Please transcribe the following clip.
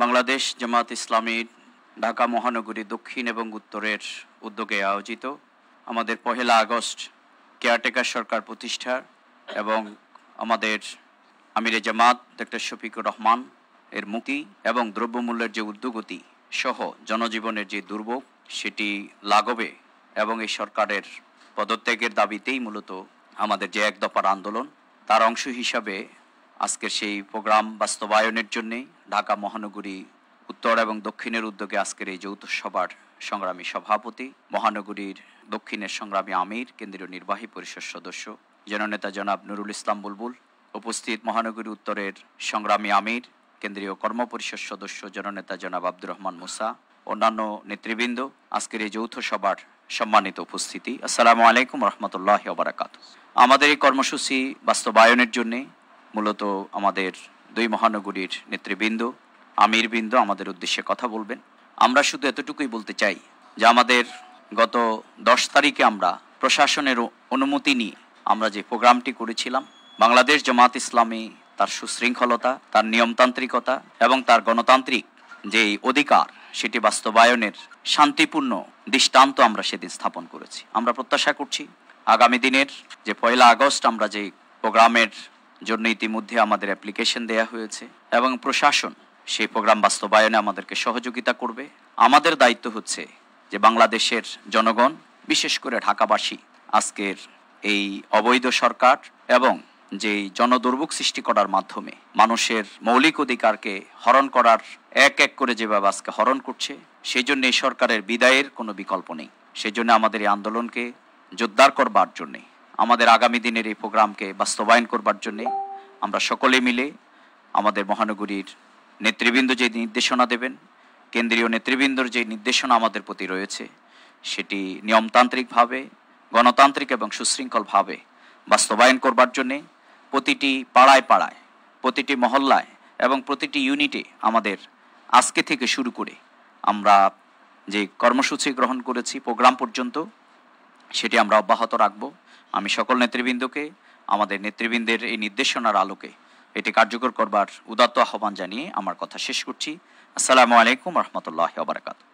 বাংলাদেশ জামাত ইসলামীর ঢাকা মহানগরী দক্ষিণ এবং উত্তরের উদ্যোগে আয়োজিত আমাদের পহেলা আগস্ট কেয়ারটেকার সরকার প্রতিষ্ঠা এবং আমাদের আমিরে জামাত ডক্টর শফিকুর রহমান এর মুক্তি এবং দ্রব্যমূল্যের যে উদ্যোগতি সহ জনজীবনের যে দুর্ভোগ সেটি লাগবে এবং এই সরকারের পদত্যাগের দাবিতেই মূলত আমাদের যে এক দফার আন্দোলন তার অংশ হিসাবে আজকের সেই প্রোগ্রাম বাস্তবায়নের জন্যে ঢাকা মহানগরী উত্তর এবং দক্ষিণের উদ্যোগে আজকের এই যৌথ সভার সংগ্রামী সভাপতি মহানগরীর দক্ষিণের সংগ্রামী আমির কেন্দ্রীয় নির্বাহী পরিষদ সদস্য জননেতা জনাব নুরুল ইসলাম বুলবুল উপস্থিত মহানগরী উত্তরের সংগ্রামী আমির কেন্দ্রীয় কর্মপরিষদ সদস্য জননেতা জনাব আব্দুর রহমান মুসা অন্যান্য নেতৃবৃন্দ আজকের এই যৌথ সভার সম্মানিত উপস্থিতি আসসালামু আলাইকুম রহমতুল্লাহ বারাকাত আমাদের এই কর্মসূচি বাস্তবায়নের জন্যে মূলত আমাদের দুই মহানগরীর নেতৃবৃন্দ আমিরবৃন্দ আমাদের উদ্দেশ্যে কথা বলবেন আমরা শুধু এতটুকুই বলতে চাই যে আমাদের গত দশ তারিখে আমরা প্রশাসনের অনুমতি নিয়ে আমরা যে প্রোগ্রামটি করেছিলাম বাংলাদেশ জামাত ইসলামী তার সুশৃঙ্খলতা তার নিয়মতান্ত্রিকতা এবং তার গণতান্ত্রিক যে অধিকার সেটি বাস্তবায়নের শান্তিপূর্ণ দৃষ্টান্ত আমরা সেদিন স্থাপন করেছি আমরা প্রত্যাশা করছি আগামী দিনের যে পয়লা আগস্ট আমরা যে প্রোগ্রামের জন্য ইতিমধ্যে আমাদের অ্যাপ্লিকেশন দেয়া হয়েছে এবং প্রশাসন সেই প্রোগ্রাম বাস্তবায়নে আমাদেরকে সহযোগিতা করবে আমাদের দায়িত্ব হচ্ছে যে বাংলাদেশের জনগণ বিশেষ করে ঢাকাবাসী আজকের এই অবৈধ সরকার এবং যে জনদুর্ভোগ সৃষ্টি করার মাধ্যমে মানুষের মৌলিক অধিকারকে হরণ করার এক এক করে যেভাবে আজকে হরণ করছে সেই জন্য এই সরকারের বিদায়ের কোনো বিকল্প নেই সেই জন্য আমাদের এই আন্দোলনকে জোরদার করবার জন্যে আমাদের আগামী দিনের এই প্রোগ্রামকে বাস্তবায়ন করবার জন্যে আমরা সকলে মিলে আমাদের মহানগরীর নেতৃবৃন্দ যে নির্দেশনা দেবেন কেন্দ্রীয় নেতৃবৃন্দর যে নির্দেশনা আমাদের প্রতি রয়েছে সেটি নিয়মতান্ত্রিকভাবে গণতান্ত্রিক এবং সুশৃঙ্খলভাবে বাস্তবায়ন করবার জন্যে প্রতিটি পাড়ায় পাড়ায় প্রতিটি মহল্লায় এবং প্রতিটি ইউনিটে আমাদের আজকে থেকে শুরু করে আমরা যে কর্মসূচি গ্রহণ করেছি প্রোগ্রাম পর্যন্ত সেটি আমরা অব্যাহত রাখব আমি সকল নেতৃবৃন্দকে আমাদের নেতৃবৃন্দের এই নির্দেশনার আলোকে এটি কার্যকর করবার উদাত্ত আহ্বান জানিয়ে আমার কথা শেষ করছি আসসালামু আলাইকুম রহমতুল্লাহ বারকাতু